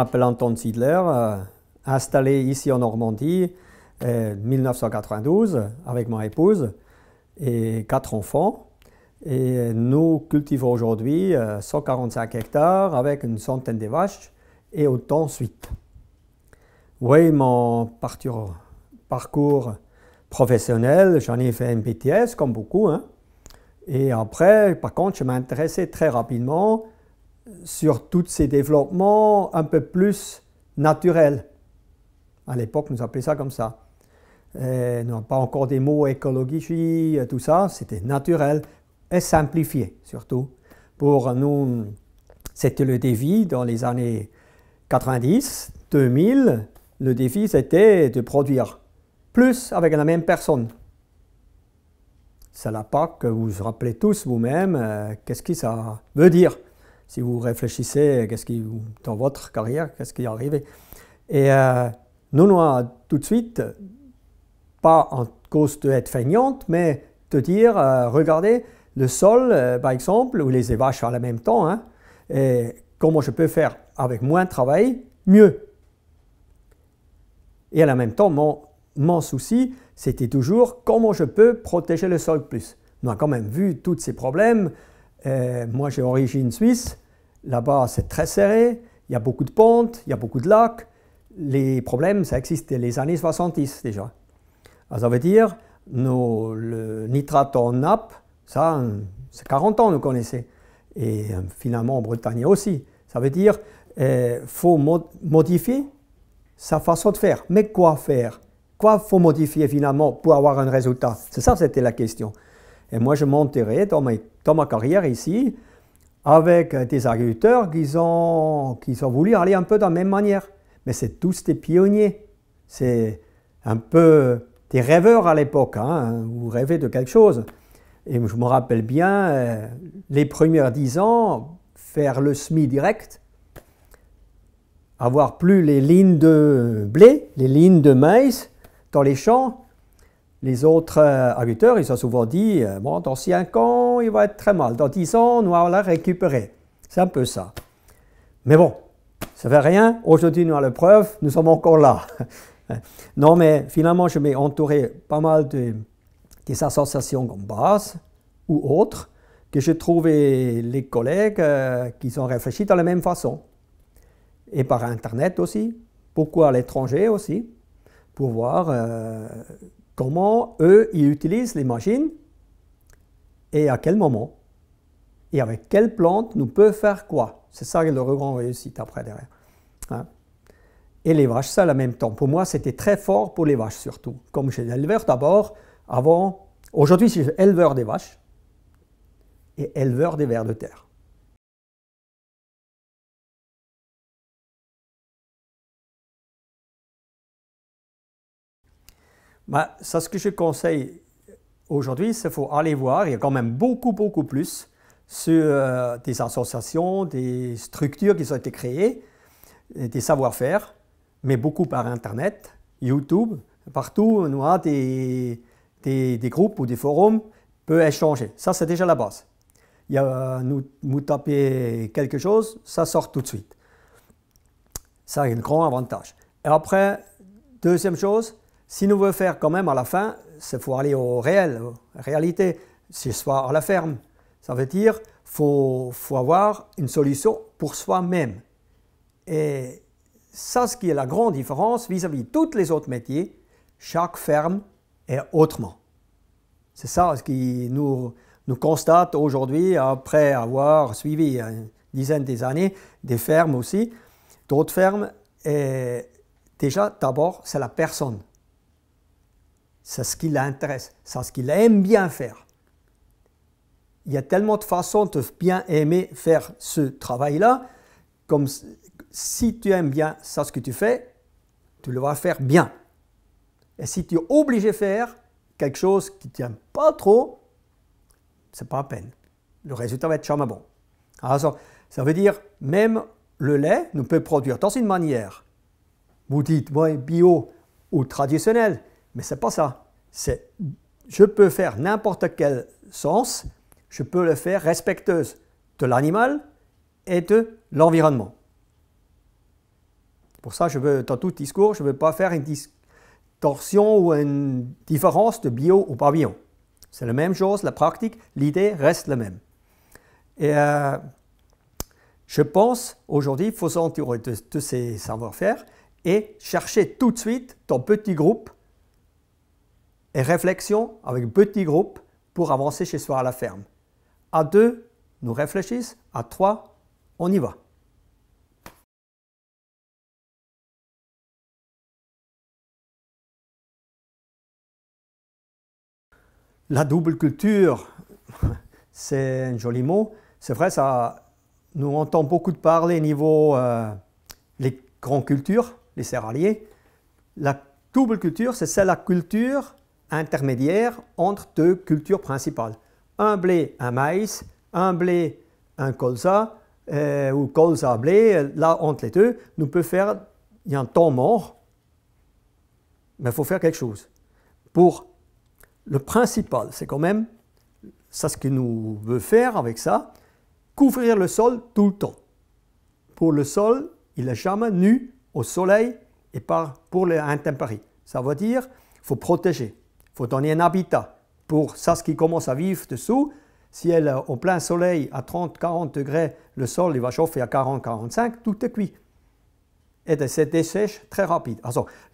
m'appelle Anton Ziedler, euh, installé ici en Normandie euh, en 1992 avec ma épouse et quatre enfants. Et nous cultivons aujourd'hui 145 euh, hectares avec une centaine de vaches et autant suite. Oui, mon parcours professionnel, j'en ai fait un BTS comme beaucoup. Hein. Et après, par contre, je m'intéressais très rapidement sur tous ces développements un peu plus naturels. À l'époque, nous appelions ça comme ça. nous n'avons pas encore des mots écologiques, tout ça, c'était naturel et simplifié surtout. Pour nous, c'était le défi dans les années 90, 2000, le défi c'était de produire plus avec la même personne. C'est la PAC que vous vous rappelez tous vous-même, euh, qu'est-ce que ça veut dire si vous réfléchissez, qu'est-ce qui, dans votre carrière, qu'est-ce qui est arrivé. Et nous, euh, non, non, tout de suite, pas en cause d'être feignante, mais de dire, euh, regardez, le sol, euh, par exemple, ou les vaches à la même temps, hein, et comment je peux faire avec moins de travail, mieux. Et à la même temps, mon, mon souci, c'était toujours comment je peux protéger le sol plus. On a quand même vu tous ces problèmes euh, moi, j'ai origine suisse. Là-bas, c'est très serré. Il y a beaucoup de pentes, il y a beaucoup de lacs. Les problèmes, ça existe les années 70 déjà. Ah, ça veut dire, nos, le nitrate en nappe, ça, c'est 40 ans, nous connaissons. Et euh, finalement, en Bretagne aussi. Ça veut dire, il euh, faut modifier sa façon de faire. Mais quoi faire Quoi faut modifier finalement pour avoir un résultat C'est ça, c'était la question. Et moi, je monterai dans, ma, carrière ici avec des agriculteurs qui ont, qui voulu aller un peu de la même manière. Mais c'est tous des pionniers. C'est un peu des rêveurs à l'époque. Hein. Vous rêvez de quelque chose. Et je me rappelle bien, euh, les premiers dix ans, faire le SMI direct, avoir plus les lignes de blé, les lignes de maïs dans les champs, les autres euh, agriculteurs, ils ont souvent dit euh, Bon, dans 5 ans, il va être très mal. Dans 10 ans, nous allons la récupérer. C'est un peu ça. Mais bon, ça ne fait rien. Aujourd'hui, nous avons la preuve. Nous sommes encore là. non, mais finalement, je m'ai entouré pas mal de, des associations comme basse ou autres que j'ai trouvé les collègues euh, qui ont réfléchi de la même façon. Et par Internet aussi, Pourquoi à l'étranger aussi, pour voir euh, comment eux, ils utilisent les machines et à quel moment et avec quelle plante nous peut faire quoi. C'est ça le grand réussite après derrière. Hein. Et les vaches ça, en même temps. Pour moi, c'était très fort pour les vaches surtout. Comme j'ai éleveur d'abord, avant, aujourd'hui, je suis éleveur des vaches et éleveur des vers de terre. Bah, ça, ce que je conseille aujourd'hui, c'est faut aller voir. Il y a quand même beaucoup, beaucoup plus sur euh, des associations, des structures qui ont été créées, des savoir-faire, mais beaucoup par Internet, YouTube, partout, on a des, des, groupes ou des forums peut échanger. Ça, c'est déjà la base. Il y a, nous, taper quelque chose, ça sort tout de suite. Ça a un grand avantage. Et après, deuxième chose, si nous voulons faire quand même à la fin, il faut aller au réel, à la réalité, c'est soit à la ferme. Ça veut dire qu'il faut, faut avoir une solution pour soi-même. Et ça, ce qui est la grande différence vis-à-vis de tous les autres métiers, chaque ferme est autrement. C'est ça ce qui nous, nous constate aujourd'hui, après avoir suivi hein, une dizaine d'années, des fermes aussi, d'autres fermes, et déjà, d'abord, c'est la personne c'est ce qui l'intéresse, c'est ce qu'il aime bien faire. Il y a tellement de façons de bien aimer faire ce travail-là, comme si tu aimes bien ça ce que tu fais, tu le vas faire bien. Et si tu es obligé de faire quelque chose qui ne pas trop, c'est pas à peine. Le résultat va être charmant bon. Alors ça, veut dire, même le lait ne peut produire dans une manière. Vous dites, ouais, bio ou traditionnel, mais c'est pas ça. C'est je peux faire n'importe quel sens, je peux le faire respectueuse de l'animal et de l'environnement. Pour ça, je veux, dans tout discours, je ne veux pas faire une distorsion ou une différence de bio ou pas bio. C'est la même chose, la pratique, l'idée reste la même. Et euh, je pense aujourd'hui, il faut s'entourer de, de ces savoir-faire et chercher tout de suite, ton petit groupe et réflexion avec petit groupe pour avancer chez soi à la ferme. À deux, nous réfléchissons. À trois, on y va. La double culture, c'est un joli mot. C'est vrai, ça, nous entend beaucoup de parler niveau des euh, les grandes cultures, les céréaliers. La double culture, c'est celle la culture intermédiaire entre deux cultures principales. Un blé, un maïs, un blé, un colza, euh, ou colza blé, là entre les deux, nous peut faire, il y a un temps mort, mais il faut faire quelque chose. Pour le principal, c'est quand même, ça ce qu'il nous veut faire avec ça, couvrir le sol tout le temps. Pour le sol, il n'est jamais nu au soleil et par, pour les intempéries. Ça veut dire, il faut protéger. Il faut donner un habitat pour ça, ce qui commence à vivre dessous. Si elle euh, au plein soleil à 30-40 degrés, le sol il va chauffer à 40-45, tout est cuit. Et c'est dessèche très rapide.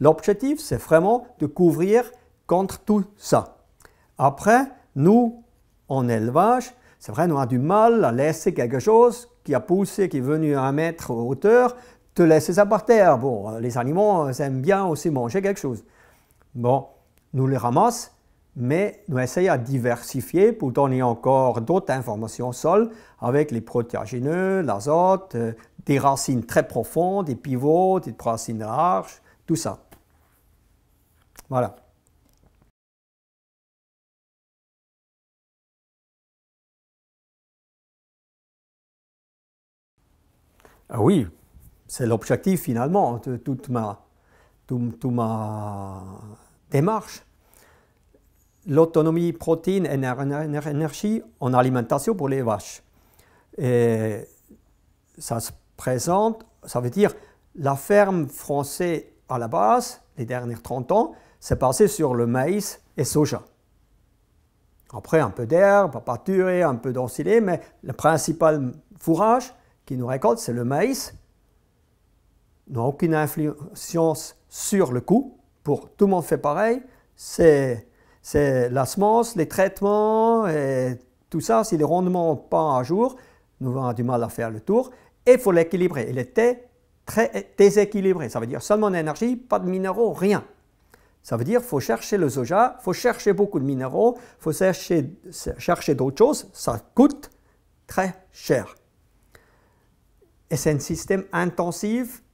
L'objectif, c'est vraiment de couvrir contre tout ça. Après, nous, en élevage, c'est vrai, nous a du mal à laisser quelque chose qui a poussé, qui est venu à un mètre hauteur, te laisser ça par terre. Bon, euh, les animaux ils euh, aiment bien aussi manger quelque chose. Bon, nous les ramassons, mais nous essayons à diversifier pour donner encore d'autres informations au sol avec les protéagineux, l'azote, euh, des racines très profondes, des pivots, des racines larges, tout ça. Voilà. Ah oui, c'est l'objectif finalement de toute ma, toute, toute ma démarche l'autonomie protéines et énergie en alimentation pour les vaches. Et ça se présente, ça veut dire la ferme française à la base, les dernières 30 ans, s'est passée sur le maïs et soja. Après, un peu d'herbe, à pâturer, un peu d'ensilé, mais le principal fourrage qui nous récolte, c'est le maïs. N'a aucune influence sur le coût. Pour tout le monde fait pareil. C'est c'est la semence, les traitements, et tout ça. Si les rendements n'ont pas à jour, nous avons du mal à faire le tour. Et il faut l'équilibrer. Il était très déséquilibré. Ça veut dire seulement d'énergie, pas de minéraux, rien. Ça veut dire faut chercher le soja, faut chercher beaucoup de minéraux, faut chercher, chercher d'autres choses. Ça coûte très cher. Et c'est un système intensif.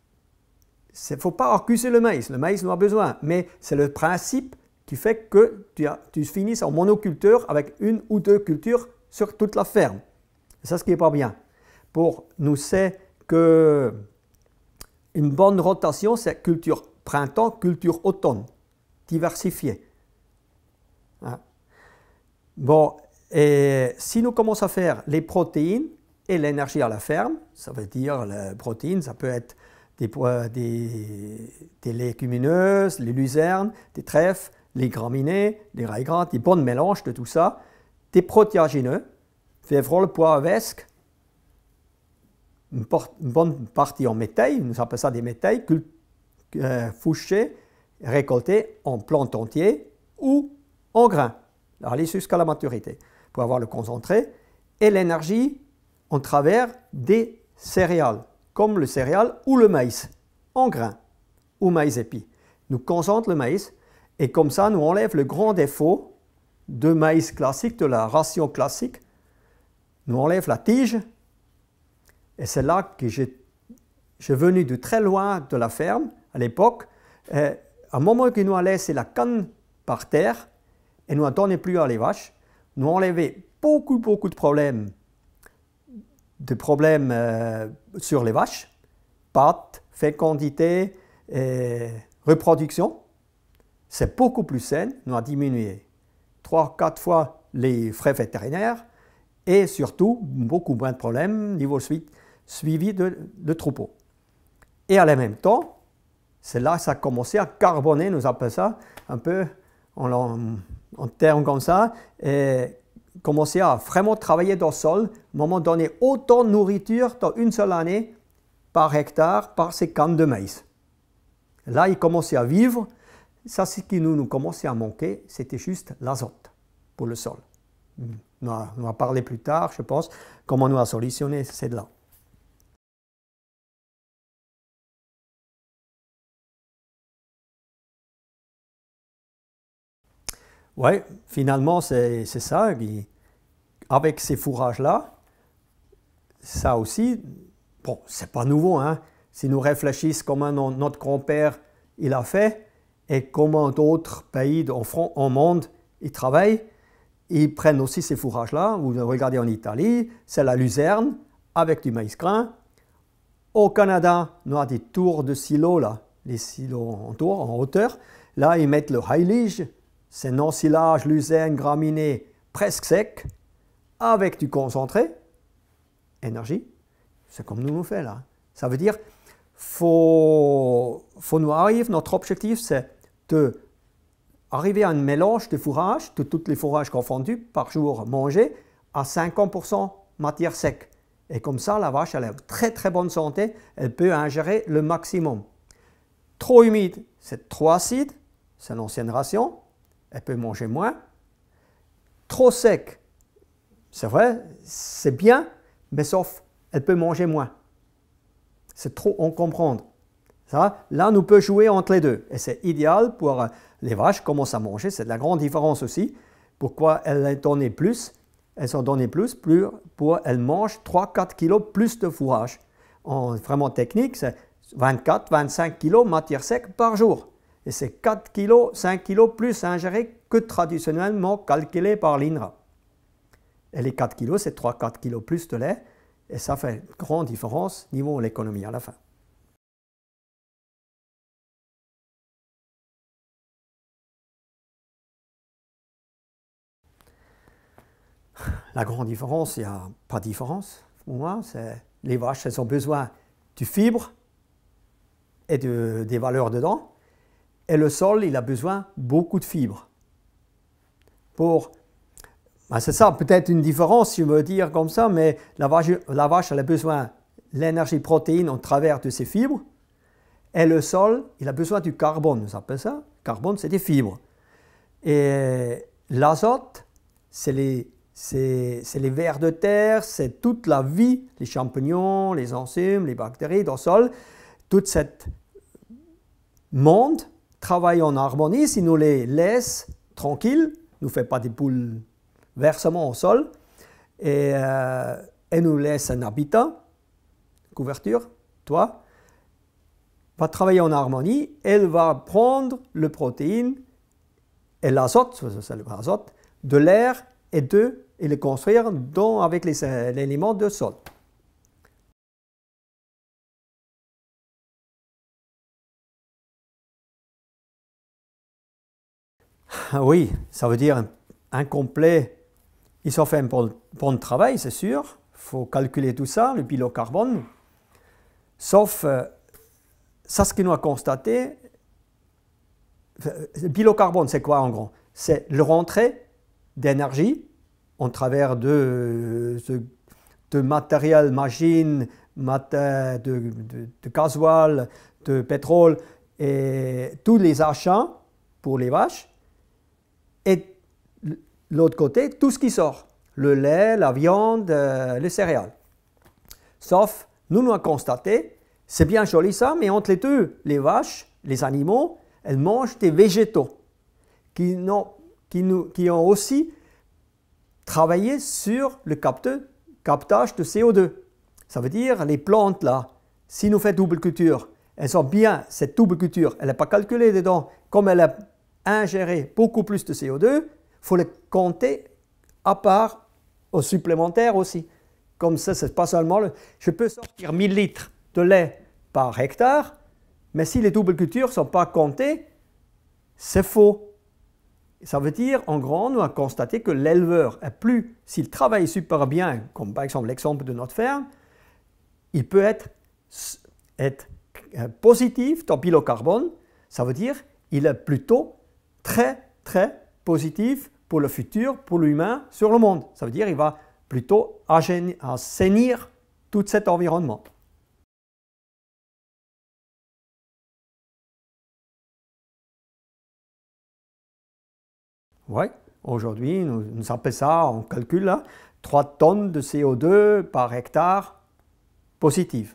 Il ne faut pas accuser le maïs. Le maïs n'a a besoin. Mais c'est le principe qui fait que tu, as, finis en monoculture avec une ou deux cultures sur toute la ferme. C'est ça, ce qui n'est pas bien. Pour nous, c'est que une bonne rotation, c'est culture printemps, culture automne, diversifiée. Hein. Bon, et si nous commençons à faire les protéines et l'énergie à la ferme, ça veut dire les protéines, ça peut être des, des, des légumineuses, les luzernes, des trèfles, les graminées, les raigrantes, des bonnes mélanges de tout ça, des protéagineux, le poids vesque, une, une, bonne partie en métailles, nous appelons ça des métailles, euh, fouchées, en plantes entières ou en grains, aller jusqu'à la maturité, pour avoir le concentré et l'énergie en travers des céréales, comme le céréal ou le maïs, en grains ou maïs épi. Nous concentrons le maïs, et comme ça, nous enlève le grand défaut de maïs classique, de la ration classique. Nous enlève la tige. Et c'est là que j'ai venu de très loin de la ferme à l'époque. À un moment qu'ils nous a laissé la canne par terre et nous a plus à les vaches, nous a enlevé beaucoup, beaucoup de problèmes, de problèmes euh, sur les vaches, pâtes, fécondité et reproduction c'est beaucoup plus sain, nous a diminué trois, quatre fois les frais vétérinaires et surtout beaucoup moins de problèmes niveau suite, suivi de, troupeaux. Et à la même temps, c'est là que ça a commencé à carboner, nous appelons ça un peu en, termes comme ça, et commencer à vraiment travailler dans le sol, à un moment donné, autant de nourriture dans une seule année par hectare, par ces camps de maïs. Là, il commençait à vivre ça, ce qui nous, nous commençait à manquer, c'était juste l'azote pour le sol. On va parler plus tard, je pense, comment nous a solutionné celle-là. Oui, finalement, c'est ça. Avec ces fourrages-là, ça aussi, bon, c'est pas nouveau. Hein? Si nous réfléchissons comment notre grand-père il a fait, et comment d'autres pays au, monde ils travaillent, ils prennent aussi ces fourrages-là. Vous regardez en Italie, c'est la luzerne avec du maïs grain. Au Canada, on a des tours de silos, là, les silos en tour, en hauteur. Là, ils mettent le heilige, c'est non-silage, luzerne, graminée, presque sec, avec du concentré, énergie. C'est comme nous on fait là. Ça veut dire, faut, faut nous arriver, notre objectif, c'est de arriver à un mélange de fourrages, de tous les fourrages confondus par jour mangés, à 50% matière sec. Et comme ça, la vache, elle a très très bonne santé, elle peut ingérer le maximum. Trop humide, c'est trop acide, c'est l'ancienne ration, elle peut manger moins. Trop sec, c'est vrai, c'est bien, mais sauf, elle peut manger moins. C'est trop en comprendre. Là, nous peut jouer entre les deux. Et c'est idéal pour euh, les vaches commencent à manger. C'est la grande différence aussi. Pourquoi elles donnent plus Elles sont données plus, plus pour elles mangent 3-4 kilos plus de fourrage. En vraiment technique, c'est 24-25 kilos matière sec par jour. Et c'est 4 kilos, 5 kilos plus ingérés que traditionnellement calculés par l'INRA. Et les 4 kilos, c'est 3-4 kilos plus de lait. Et ça fait une grande différence niveau l'économie à la fin. La grande différence, il n'y a pas de différence pour moi. C'est les vaches, elles ont besoin de fibres et de, des valeurs dedans. Et le sol, il a besoin beaucoup de fibres. Pour, ben, c'est ça, peut-être une différence, si je veut dire comme ça, mais la vache, la vache elle a besoin de l'énergie protéine en travers de ses fibres. Et le sol, il a besoin du carbone, on appelle ça. carbone, c'est des fibres. Et l'azote, c'est les c'est les vers de terre, c'est toute la vie, les champignons, les enzymes, les bactéries dans le sol. Tout ce monde travaille en harmonie si nous les laisse tranquilles, nous fait pas des poules versement au sol, et, elle euh, nous laisse un habitat, couverture, toit, va travailler en harmonie, elle va prendre le protéine et l'azote, de l'air et de et le construire avec euh, éléments de sol. Ah oui, ça veut dire incomplet ont fait un bon travail, c'est sûr. Il faut calculer tout ça, le bilan carbone. Sauf, euh, ça ce qu'il nous a constaté, euh, le bilan carbone, c'est quoi en gros C'est le rentrée d'énergie en travers de, de, euh, de matériel, machine, euh, de, de, de de pétrole, et tous les achats pour les vaches. Et l'autre côté, tout ce qui sort, le lait, la viande, euh, les céréales. Sauf, nous, nous avons constaté, c'est bien joli ça, mais entre les deux, les vaches, les animaux, elles mangent des végétaux qui, qui, nous, qui ont aussi travailler sur le captage de CO2. Ça veut dire les plantes là, si nous faisons double culture, elles sont bien cette double culture, elle n'est pas calculée dedans, comme elle a ingéré beaucoup plus de CO2, faut les compter à part au supplémentaire aussi. Comme ça, c'est pas seulement le... Je peux sortir 1000 litres de lait par hectare, mais si les doubles cultures ne sont pas comptées, c'est faux. Ça veut dire, en grand, nous va constaté que l'éleveur plus, s'il travaille super bien, comme par exemple l'exemple de notre ferme, il peut être, être euh, positif dans le carbone. Ça veut dire, qu'il est plutôt très, très positif pour le futur, pour l'humain, sur le monde. Ça veut dire, il va plutôt assainir tout cet environnement. Oui, aujourd'hui, nous, ça, on calcule là, hein. 3 tonnes de CO2 par hectare positive.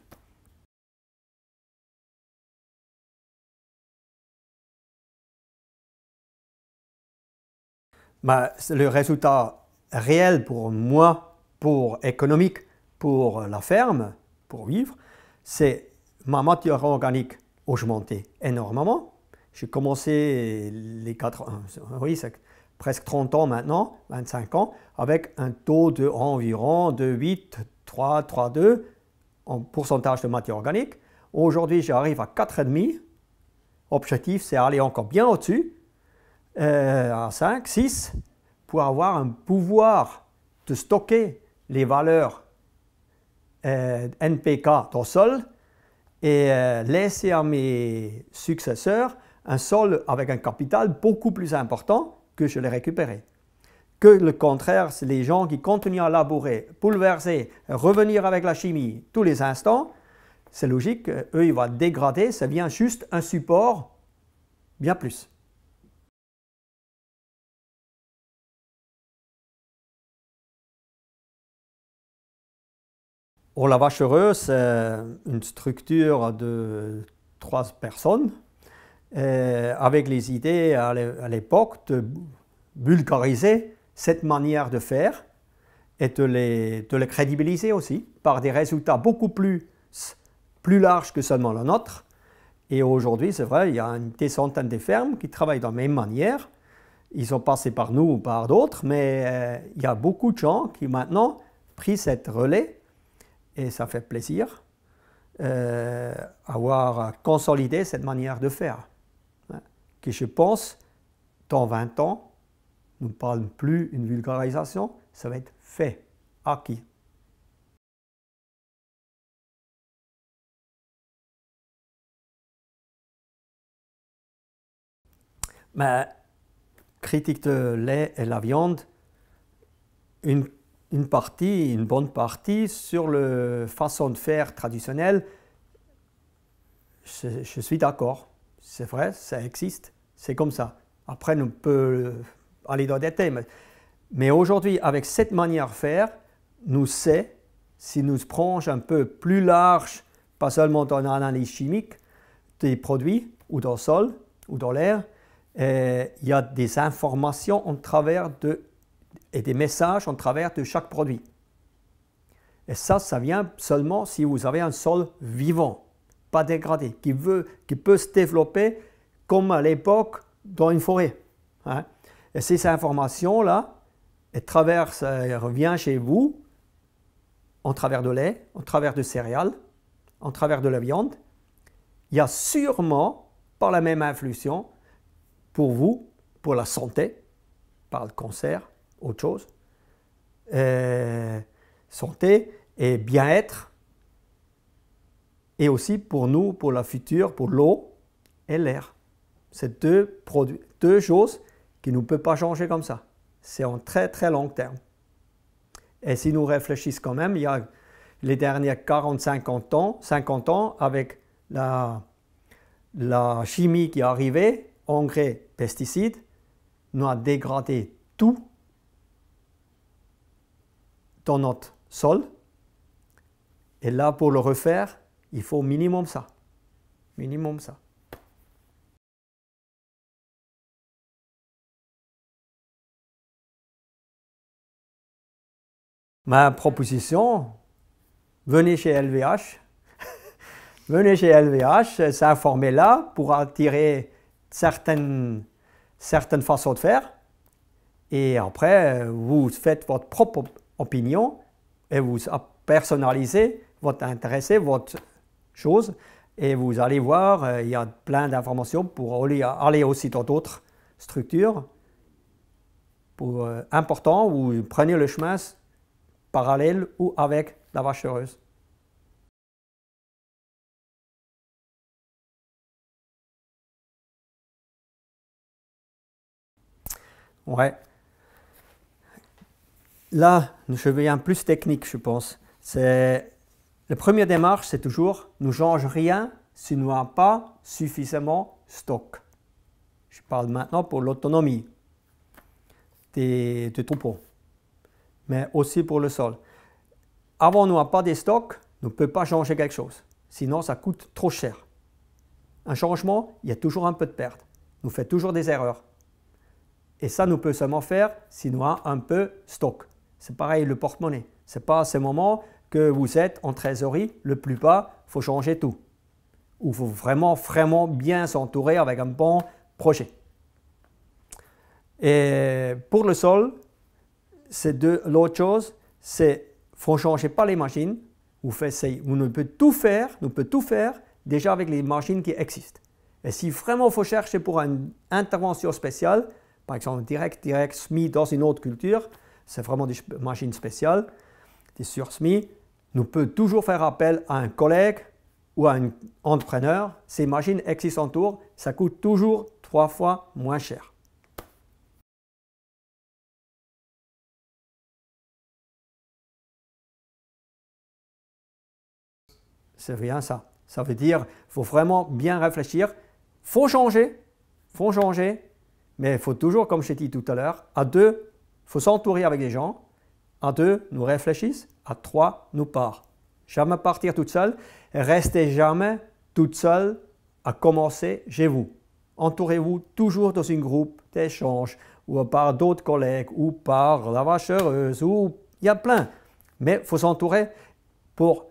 Mais bah, le résultat réel pour moi, pour économique, pour la ferme, pour vivre, c'est ma matière organique augmentée énormément. J'ai commencé les 80, euh, oui, presque 30 ans maintenant, 25 ans, avec un taux de environ de 8, 3, 3, 2 en pourcentage de matière organique. Aujourd'hui, j'arrive à 4,5. Objectif, c'est aller encore bien au-dessus, euh, à 5, 6, pour avoir un pouvoir de stocker les valeurs euh, NPK dans le sol et euh, laisser à mes successeurs un sol avec un capital beaucoup plus important que je l'ai récupéré. Que le contraire, c'est les gens qui continuent à labourer, bouleverser, revenir avec la chimie tous les instants, c'est logique, eux, ils vont dégrader, ça devient juste un support, bien plus. Oh, la vache heureuse, c'est une structure de trois personnes euh, avec les idées à l'époque de vulgariser cette manière de faire et de les, crédibiliser aussi par des résultats beaucoup plus, plus larges que seulement le nôtre. Et aujourd'hui, c'est vrai, il y a des centaines de fermes qui travaillent de la même manière. Ils ont passé par nous ou par d'autres, mais euh, il y a beaucoup de gens qui maintenant pris cette relais et ça fait plaisir euh, avoir consolidé cette manière de faire je pense, dans 20 ans, nous ne parlons plus une vulgarisation, ça va être fait, acquis. Ma critique de lait et la viande, une, partie, une bonne partie sur la façon de faire traditionnelle, je suis d'accord. C'est vrai, ça existe. C'est comme ça. Après, on peut euh, aller dans des thèmes. Mais aujourd'hui, avec cette manière de faire, nous sait, si nous prenons un peu plus large, pas seulement dans l'analyse chimique des produits, ou dans le sol, ou dans l'air, eh, il y a des informations en travers de, et des messages en travers de chaque produit. Et ça, ça vient seulement si vous avez un sol vivant, pas dégradé, qui, veut, qui peut se développer comme à l'époque dans une forêt. Hein. Et ces informations-là, elles traversent, elles reviennent chez vous en travers de lait, en travers de céréales, en travers de la viande. Il y a sûrement, par la même influence, pour vous, pour la santé, par le cancer, autre chose, euh, santé et bien-être, et aussi pour nous, pour la future, pour l'eau et l'air. C'est deux, choses qui ne peuvent pas changer comme ça. C'est en très très long terme. Et si nous réfléchissons quand même, il y a les dernières 40-50 ans, 50 ans, avec la, la chimie qui est arrivée, engrais, pesticides, nous a dégradé tout dans notre sol. Et là, pour le refaire, il faut minimum ça. Minimum ça. ma proposition, venez chez LVH, venez chez LVH, s'informer là pour attirer certaines, certaines façons de faire. Et après, vous faites votre propre opinion et vous personnalisez votre intérêt, votre chose. Et vous allez voir, euh, il y a plein d'informations pour aller aussi dans d'autres structures. Pour, euh, important, vous prenez le chemin parallèle ou avec la vache heureuse. Ouais. Là, je viens plus technique, je pense. C'est la première démarche, c'est toujours nous change rien si nous n'avons pas suffisamment stock. Je parle maintenant pour l'autonomie des, des troupeaux mais aussi pour le sol. Avant, nous pas des stocks, nous ne peut pas changer quelque chose. Sinon, ça coûte trop cher. Un changement, il y a toujours un peu de perte. Nous fait toujours des erreurs. Et ça, nous peut seulement faire si nous avons un peu stock. C'est pareil le porte-monnaie. Ce n'est pas à ce moment que vous êtes en trésorerie le plus bas, faut changer tout. Ou faut vraiment, vraiment bien s'entourer avec un bon projet. Et pour le sol, c'est l'autre chose, c'est faut changer pas les machines. Vous, vous ne peut tout faire, on peut tout faire déjà avec les machines qui existent. Et si vraiment il faut chercher pour une intervention spéciale, par exemple direct, direct, SMI dans une autre culture, c'est vraiment des machines spéciales, des sur SMI, nous peut toujours faire appel à un collègue ou à un entrepreneur. Ces machines existent en tour, ça coûte toujours trois fois moins cher. c'est rien ça. Ça veut dire faut vraiment bien réfléchir, faut changer, faut changer, mais il faut toujours, comme je dit tout à l'heure, à deux, faut s'entourer avec des gens, à deux, nous réfléchissons, à trois, nous partons. Jamais partir toute seule, restez jamais toute seule à commencer chez vous. Entourez-vous toujours dans une groupe d'échange ou par d'autres collègues ou par la vacheuse ou il y a plein. Mais il faut s'entourer pour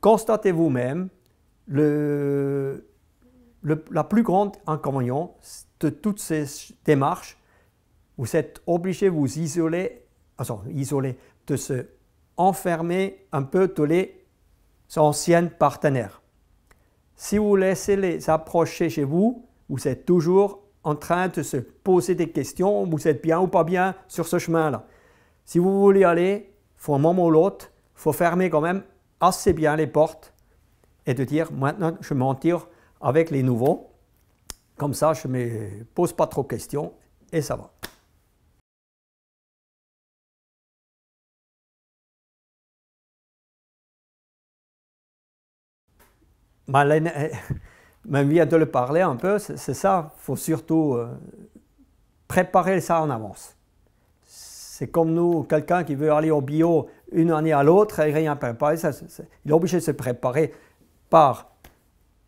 constatez vous-même le, la plus grande inconvénient de toutes ces démarches. Vous êtes obligé de vous isoler, enfin, ah, isoler, de se enfermer un peu de les anciens partenaires. Si vous laissez les approcher chez vous, vous êtes toujours en train de se poser des questions, vous êtes bien ou pas bien sur ce chemin-là. Si vous voulez aller, faut un moment ou l'autre, faut fermer quand même assez bien les portes et de dire maintenant je m'en tire avec les nouveaux. Comme ça, je me pose pas trop de questions et ça va. Malène, m'a vient de le parler un peu, c'est ça, il faut surtout euh, préparer ça en avance. C'est comme nous, quelqu'un qui veut aller au bio une année à l'autre et rien préparer. il est obligé de se préparer par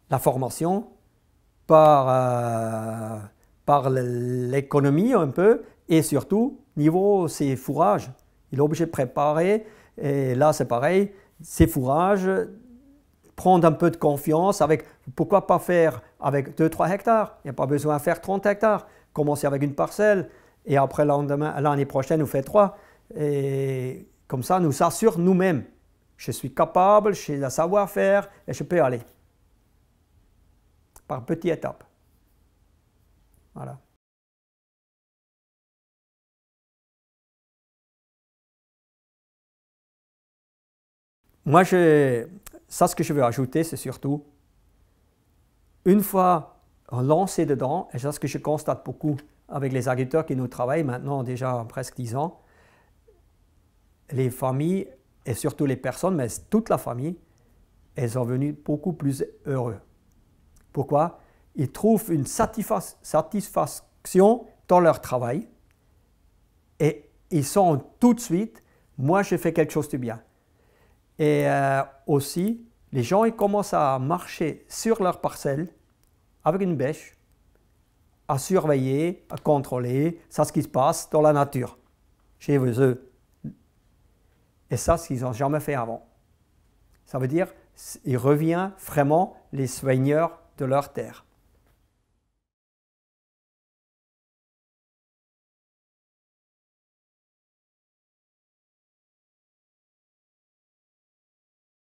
la formation, par, euh, par l'économie un peu, et surtout, niveau ses fourrages. Il est obligé de préparer, et là c'est pareil, ses fourrages, prendre un peu de confiance avec, pourquoi pas faire avec 2-3 hectares Il n'y a pas besoin de faire 30 hectares. Commencer avec une parcelle, et après l'année prochaine, on fait trois. Et comme ça, nous assure nous-mêmes. Je suis capable, j'ai le savoir-faire et je peux aller. Par petites étapes. Voilà. Moi, je, ça, ce que je veux ajouter, c'est surtout, une fois lancé dedans, et c'est ce que je constate beaucoup, avec les agriculteurs qui nous travaillent maintenant déjà presque 10 ans, les familles et surtout les personnes, mais toute la famille, elles sont venues beaucoup plus heureux. Pourquoi Ils trouvent une satisfaction dans leur travail et ils sont tout de suite, moi je fais quelque chose de bien. Et euh, aussi, les gens ils commencent à marcher sur leur parcelle avec une bêche à surveiller, à contrôler, ça ce qui se passe dans la nature, chez eux. Et ça, ce qu'ils n'ont jamais fait avant. Ça veut dire, il revient vraiment les soigneurs de leur terre.